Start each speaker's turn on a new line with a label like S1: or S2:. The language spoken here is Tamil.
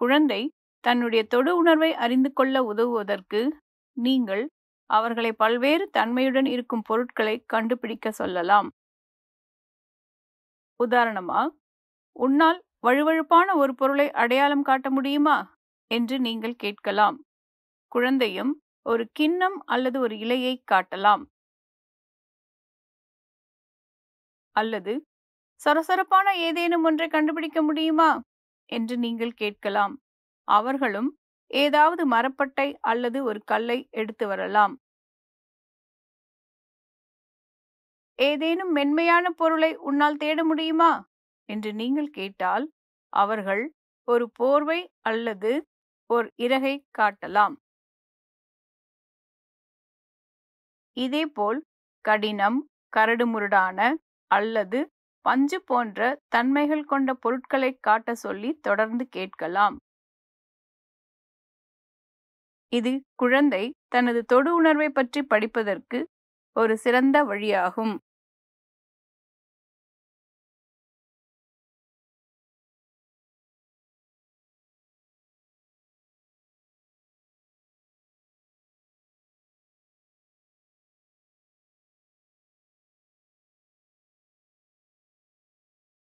S1: குழந்தை தன்னுடைய தொடு உணர்வை அறிந்து கொள்ள உதவுவதற்கு நீங்கள் அவர்களை பல்வேறு தன்மையுடன் இருக்கும் பொருட்களை கண்டுபிடிக்க சொல்லலாம் உதாரணமா உன்னால் வழுவழுப்பான ஒரு பொருளை அடையாளம் காட்ட முடியுமா என்று நீங்கள் கேட்கலாம் குழந்தையும் ஒரு கிண்ணம் அல்லது ஒரு இலையை காட்டலாம் அல்லது சொரசொரப்பான ஏதேனும் ஒன்றை கண்டுபிடிக்க முடியுமா என்று நீங்கள் கேட்கலாம் அவர்களும் ஏதாவது மரப்பட்டை அல்லது ஒரு கல்லை எடுத்து வரலாம் ஏதேனும் மென்மையான பொருளை உன்னால் தேட முடியுமா என்று நீங்கள் கேட்டால் அவர்கள் ஒரு போர்வை அல்லது ஒரு இறகை காட்டலாம் இதேபோல் கடினம் கரடுமுரடான அல்லது பஞ்சு போன்ற தன்மைகள் கொண்ட பொருட்களை காட்ட சொல்லி தொடர்ந்து கேட்கலாம் இது குழந்தை தனது தொடு உணர்வை பற்றி படிப்பதற்கு ஒரு சிறந்த வழியாகும்